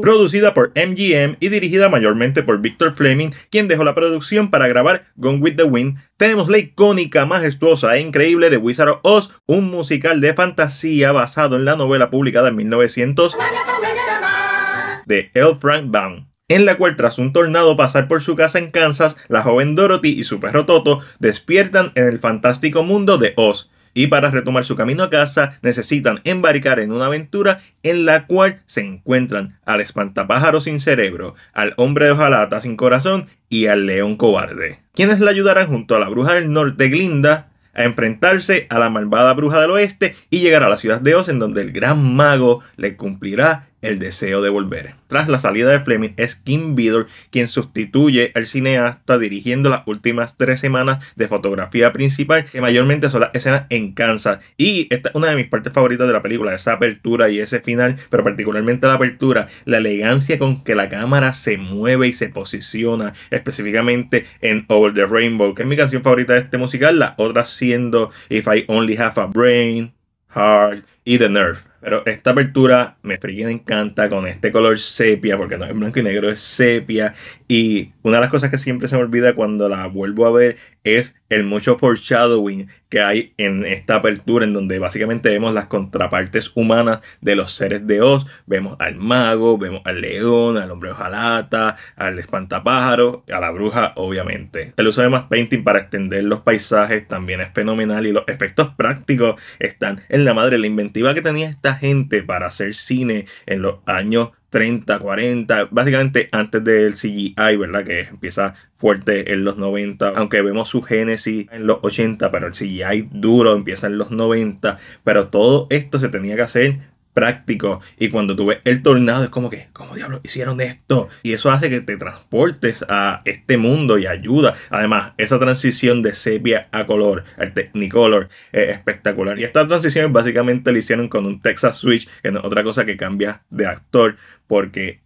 Producida por MGM y dirigida mayormente por Victor Fleming, quien dejó la producción para grabar Gone with the Wind, tenemos la icónica, majestuosa e increíble de Wizard of Oz, un musical de fantasía basado en la novela publicada en 1900 de L. Frank Baum en la cual tras un tornado pasar por su casa en Kansas, la joven Dorothy y su perro Toto despiertan en el fantástico mundo de Oz, y para retomar su camino a casa necesitan embarcar en una aventura en la cual se encuentran al espantapájaro sin cerebro, al hombre de hojalata sin corazón y al león cobarde, quienes le ayudarán junto a la bruja del norte Glinda a enfrentarse a la malvada bruja del oeste y llegar a la ciudad de Oz en donde el gran mago le cumplirá el deseo de volver. Tras la salida de Fleming, es Kim Vidor quien sustituye al cineasta dirigiendo las últimas tres semanas de fotografía principal, que mayormente son las escenas en Kansas. Y esta es una de mis partes favoritas de la película, esa apertura y ese final, pero particularmente la apertura, la elegancia con que la cámara se mueve y se posiciona, específicamente en Over the Rainbow, que es mi canción favorita de este musical, la otra siendo If I Only Have a Brain, Heart y The Nerve. Pero esta apertura me me encanta con este color sepia, porque no es blanco y negro, es sepia. Y una de las cosas que siempre se me olvida cuando la vuelvo a ver es el mucho foreshadowing que hay en esta apertura, en donde básicamente vemos las contrapartes humanas de los seres de Oz. Vemos al mago, vemos al león, al hombre hojalata, al espantapájaro, a la bruja, obviamente. El uso de más painting para extender los paisajes también es fenomenal y los efectos prácticos están en la madre. La inventiva que tenía esta gente para hacer cine en los años 30, 40, básicamente antes del CGI, ¿verdad? Que empieza fuerte en los 90, aunque vemos su génesis en los 80, pero el CGI duro empieza en los 90, pero todo esto se tenía que hacer práctico. Y cuando tú ves el tornado, es como que, ¿cómo diablos hicieron esto? Y eso hace que te transportes a este mundo y ayuda. Además, esa transición de sepia a color, al Technicolor, es espectacular. Y esta transición básicamente la hicieron con un Texas Switch, que es otra cosa que cambia de actor, porque.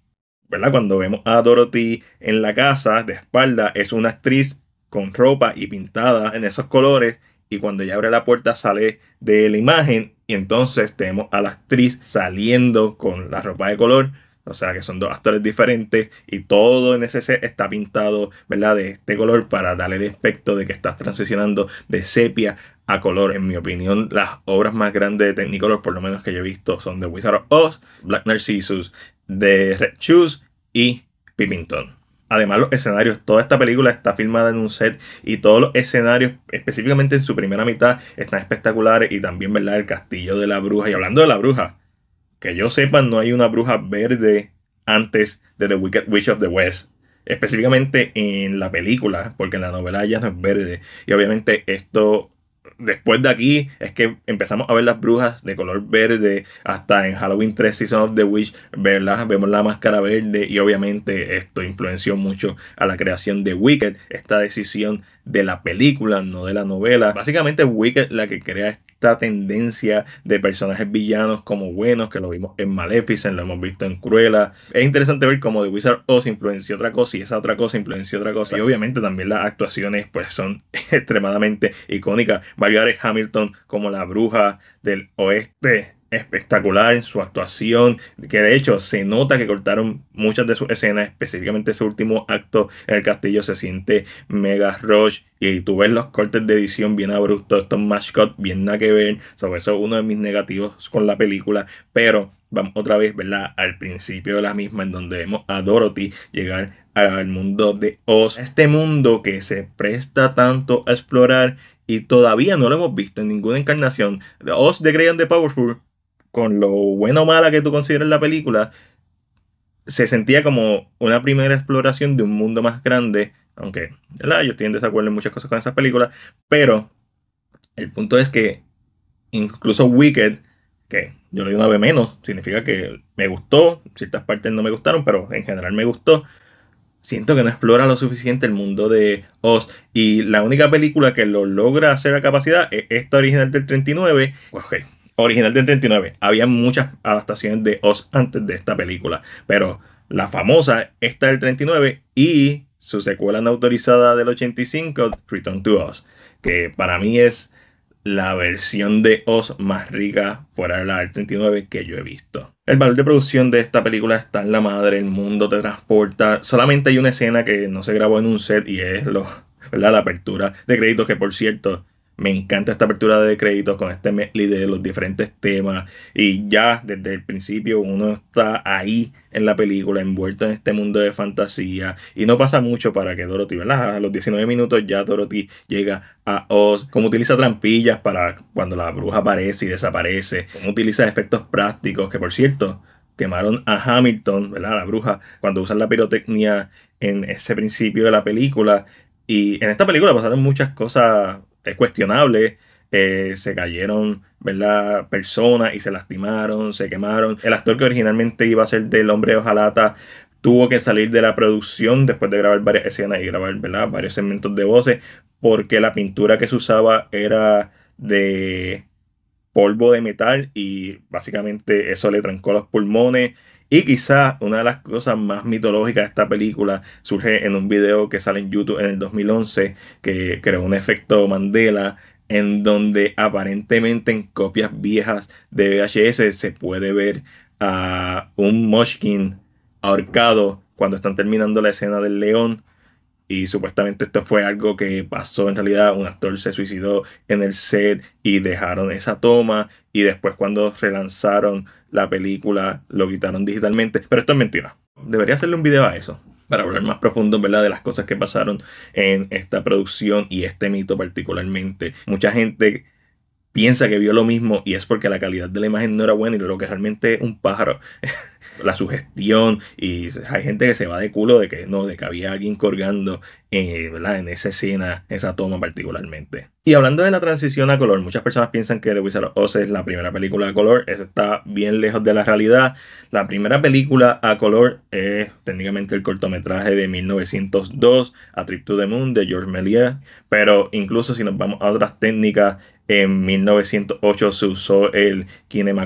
¿verdad? Cuando vemos a Dorothy en la casa de espalda, es una actriz con ropa y pintada en esos colores y cuando ella abre la puerta sale de la imagen y entonces tenemos a la actriz saliendo con la ropa de color. O sea que son dos actores diferentes y todo en ese set está pintado, ¿verdad? De este color para darle el efecto de que estás transicionando de sepia a color. En mi opinión, las obras más grandes de Technicolor, por lo menos que yo he visto, son The Wizard of Oz, Black Narcissus, The Red Shoes y Pippington. Además, los escenarios, toda esta película está filmada en un set y todos los escenarios, específicamente en su primera mitad, están espectaculares y también, ¿verdad? El castillo de la bruja. Y hablando de la bruja, que yo sepa, no hay una bruja verde antes de The Wicked Witch of the West. Específicamente en la película, porque en la novela ya no es verde. Y obviamente esto después de aquí es que empezamos a ver las brujas de color verde, hasta en Halloween 3 Season of the Witch vemos la máscara verde y obviamente esto influenció mucho a la creación de Wicked, esta decisión de la película, no de la novela. Básicamente Wicked la que crea esta tendencia de personajes villanos como buenos, que lo vimos en Maleficent, lo hemos visto en Cruella. Es interesante ver cómo The Wizard Oz influenció otra cosa y esa otra cosa influenció otra cosa. Y obviamente también las actuaciones pues son extremadamente icónicas. Margaret Hamilton como la bruja del oeste espectacular su actuación, que de hecho se nota que cortaron muchas de sus escenas, específicamente su último acto en el castillo se siente mega rush y tú ves los cortes de edición bien abruptos, estos mascots bien nada que ver, sobre eso uno de mis negativos con la película, pero vamos otra vez, ¿verdad? Al principio de la misma, en donde vemos a Dorothy llegar al mundo de Oz, este mundo que se presta tanto a explorar y todavía no lo hemos visto en ninguna encarnación. Oz de Grey and the Powerful con lo bueno o mala que tú consideres la película, se sentía como una primera exploración de un mundo más grande, aunque la yo estoy en desacuerdo en muchas cosas con esas películas, pero el punto es que incluso Wicked, que yo le doy una vez menos, significa que me gustó, ciertas partes no me gustaron, pero en general me gustó. Siento que no explora lo suficiente el mundo de Oz. Y la única película que lo logra hacer a capacidad es esta original del 39. Ok, original del 39. Había muchas adaptaciones de Oz antes de esta película, pero la famosa esta del 39 y su secuela no autorizada del 85, Return to Oz, que para mí es la versión de Oz más rica fuera de la del 39 que yo he visto. El valor de producción de esta película está en la madre, el mundo te transporta. Solamente hay una escena que no se grabó en un set y es lo, la apertura de créditos que por cierto me encanta esta apertura de créditos con este medley de los diferentes temas. Y ya desde el principio uno está ahí en la película, envuelto en este mundo de fantasía. Y no pasa mucho para que Dorothy, ¿verdad? A los 19 minutos ya Dorothy llega a Oz. Como utiliza trampillas para cuando la bruja aparece y desaparece. utiliza efectos prácticos, que por cierto, quemaron a Hamilton, ¿verdad? La bruja, cuando usan la pirotecnia en ese principio de la película. Y en esta película pasaron muchas cosas es cuestionable. Eh, se cayeron, Personas y se lastimaron, se quemaron. El actor que originalmente iba a ser del hombre de tuvo que salir de la producción después de grabar varias escenas y grabar, Varios segmentos de voces porque la pintura que se usaba era de polvo de metal y básicamente eso le trancó los pulmones y quizá una de las cosas más mitológicas de esta película surge en un video que sale en YouTube en el 2011 que creó un efecto Mandela en donde aparentemente en copias viejas de VHS se puede ver a un Moshkin ahorcado cuando están terminando la escena del león. Y supuestamente esto fue algo que pasó en realidad. Un actor se suicidó en el set y dejaron esa toma. Y después cuando relanzaron la película, lo quitaron digitalmente, pero esto es mentira. Debería hacerle un video a eso para hablar más profundo, ¿verdad? De las cosas que pasaron en esta producción y este mito particularmente. Mucha gente piensa que vio lo mismo y es porque la calidad de la imagen no era buena y lo que realmente es un pájaro. la sugestión y hay gente que se va de culo de que no, de que había alguien colgando en, eh, en esa escena, esa toma particularmente. Y hablando de la transición a color, muchas personas piensan que The Wizard of Oz es la primera película a color, eso está bien lejos de la realidad. La primera película a color es técnicamente el cortometraje de 1902, A Trip to the Moon, de George Méliès, pero incluso si nos vamos a otras técnicas en 1908 se usó el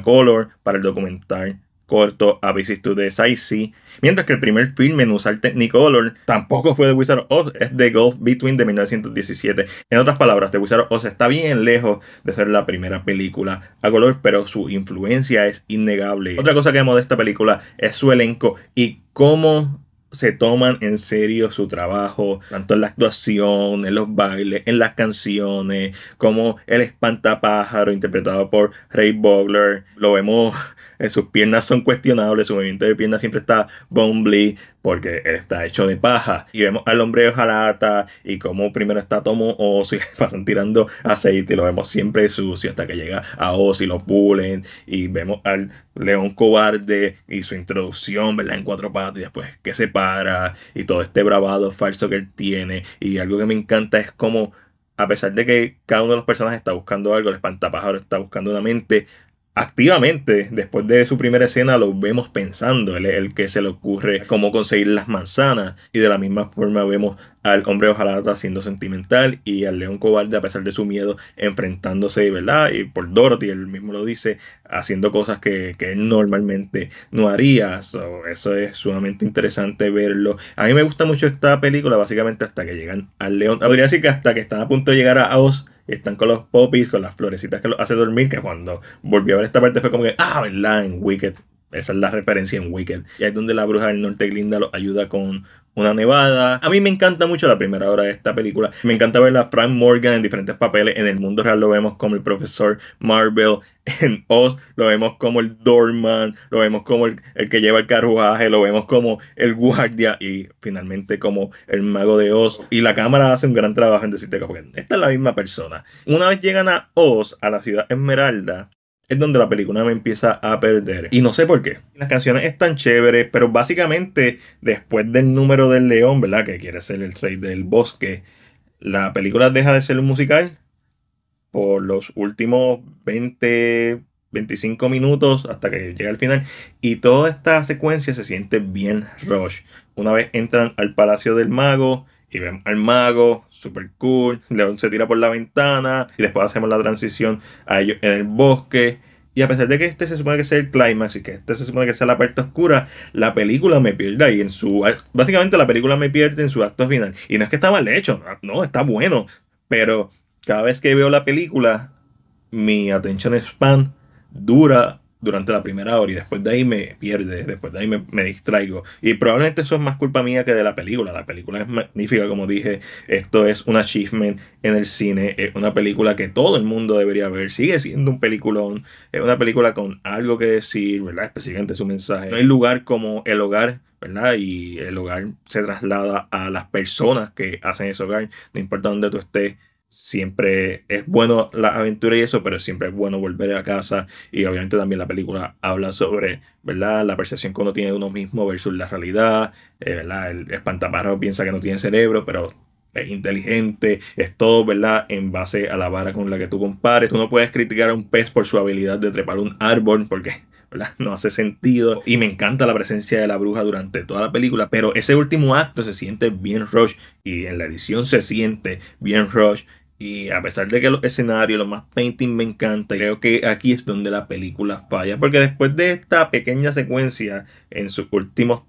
Color para el documental corto A to the Sea, mientras que el primer filme en usar Technicolor tampoco fue The Wizard of Oz, es The Gulf Between de 1917. En otras palabras, The Wizard of Oz está bien lejos de ser la primera película a color, pero su influencia es innegable. Otra cosa que amo de esta película es su elenco y cómo se toman en serio su trabajo, tanto en la actuación, en los bailes, en las canciones, como el espantapájaro interpretado por Ray Bogler. Lo vemos, sus piernas son cuestionables, su movimiento de piernas siempre está bumbly, porque está hecho de paja. Y vemos al hombre de jalata. y cómo primero está Tomo Oz y pasan tirando aceite y lo vemos siempre sucio hasta que llega a Oz y lo pulen. Y vemos al león cobarde y su introducción, ¿verdad? En cuatro patas y después que se para y todo este bravado falso que él tiene. Y algo que me encanta es como a pesar de que cada uno de los personajes está buscando algo, el espantapájaro está buscando una mente, activamente, después de su primera escena, lo vemos pensando, el, el que se le ocurre cómo conseguir las manzanas, y de la misma forma vemos al hombre ojalá siendo sentimental y al león cobarde, a pesar de su miedo, enfrentándose, ¿verdad? Y por Dorothy, él mismo lo dice, haciendo cosas que, que él normalmente no haría. eso es sumamente interesante verlo. A mí me gusta mucho esta película, básicamente hasta que llegan al león. Podría decir que hasta que están a punto de llegar a Oz están con los poppies, con las florecitas que los hace dormir, que cuando volvió a ver esta parte fue como que, ah, ¿verdad? En Wicked. Esa es la referencia en Wicked. Y ahí es donde la bruja del norte Glinda los ayuda con una nevada. A mí me encanta mucho la primera hora de esta película. Me encanta ver a Frank Morgan en diferentes papeles. En el mundo real lo vemos como el profesor Marvel. En Oz lo vemos como el doorman, lo vemos como el, el que lleva el carruaje, lo vemos como el guardia y finalmente como el mago de Oz. Y la cámara hace un gran trabajo en decirte que esta es la misma persona. Una vez llegan a Oz, a la ciudad Esmeralda, es donde la película me empieza a perder. Y no sé por qué. Las canciones están chéveres, pero básicamente después del número del león, ¿verdad? Que quiere ser el rey del bosque, la película deja de ser un musical por los últimos 20, 25 minutos hasta que llega al final. Y toda esta secuencia se siente bien rush. Una vez entran al Palacio del Mago, y vemos al mago, super cool, León se tira por la ventana y después hacemos la transición a ellos en el bosque. Y a pesar de que este se supone que sea el climax y que este se supone que sea la parte oscura, la película me pierde ahí en su... Básicamente la película me pierde en su acto final. Y no es que está mal hecho, no, está bueno. Pero cada vez que veo la película, mi attention span dura durante la primera hora y después de ahí me pierde, después de ahí me, distraigo. Y probablemente eso es más culpa mía que de la película. La película es magnífica, como dije, esto es un achievement en el cine, es una película que todo el mundo debería ver, sigue siendo un peliculón, es una película con algo que decir, ¿verdad? Específicamente su mensaje. No hay lugar como el hogar. ¿verdad? Y el hogar se traslada a las personas que hacen ese hogar, no importa dónde tú estés, siempre es bueno la aventura y eso, pero siempre es bueno volver a casa. Y obviamente también la película habla sobre, ¿verdad? La percepción que uno tiene de uno mismo versus la realidad, eh, ¿verdad? El espantaparro piensa que no tiene cerebro, pero es inteligente, es todo, ¿verdad? En base a la vara con la que tú compares. Tú no puedes criticar a un pez por su habilidad de trepar un árbol, porque ¿verdad? No hace sentido. Y me encanta la presencia de la bruja durante toda la película. Pero ese último acto se siente bien rush. Y en la edición se siente bien rush. Y a pesar de que los escenarios, los más painting me encanta, creo que aquí es donde la película falla. Porque después de esta pequeña secuencia, en sus últimos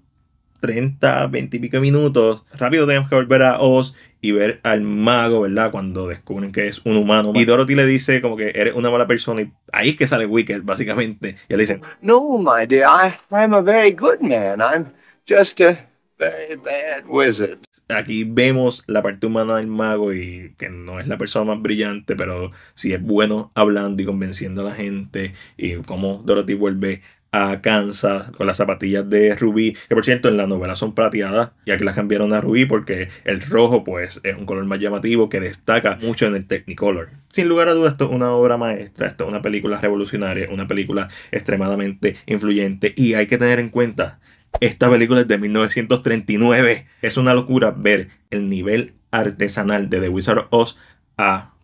30, 20 y pico minutos, rápido tenemos que volver a Oz y ver al mago, ¿verdad? Cuando descubren que es un humano. Y Dorothy le dice como que eres una mala persona y ahí es que sale Wicked, básicamente. Y le dicen, No, my dear, I, I'm a very good man. I'm just a very bad wizard aquí vemos la parte humana del mago y que no es la persona más brillante, pero sí es bueno hablando y convenciendo a la gente y cómo Dorothy vuelve a Kansas con las zapatillas de rubí, que por cierto en la novela son plateadas ya que las cambiaron a rubí porque el rojo pues es un color más llamativo que destaca mucho en el Technicolor. Sin lugar a dudas esto es una obra maestra, esto es una película revolucionaria, una película extremadamente influyente y hay que tener en cuenta esta película es de 1939. Es una locura ver el nivel artesanal de The Wizard of Oz a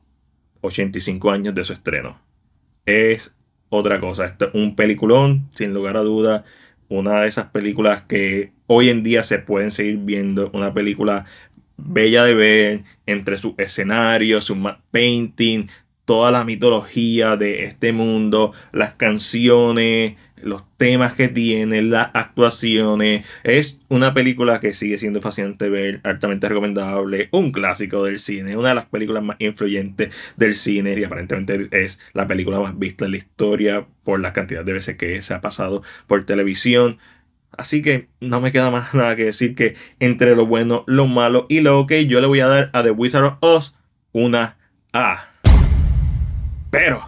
85 años de su estreno. Es otra cosa. es un peliculón, sin lugar a duda. Una de esas películas que hoy en día se pueden seguir viendo. Una película bella de ver entre sus escenarios, su painting, toda la mitología de este mundo, las canciones, los temas que tiene, las actuaciones. Es una película que sigue siendo fascinante ver, altamente recomendable, un clásico del cine, una de las películas más influyentes del cine y aparentemente es la película más vista en la historia por la cantidad de veces que se ha pasado por televisión. Así que no me queda más nada que decir que entre lo bueno, lo malo y lo ok, yo le voy a dar a The Wizard of Oz una A. Pero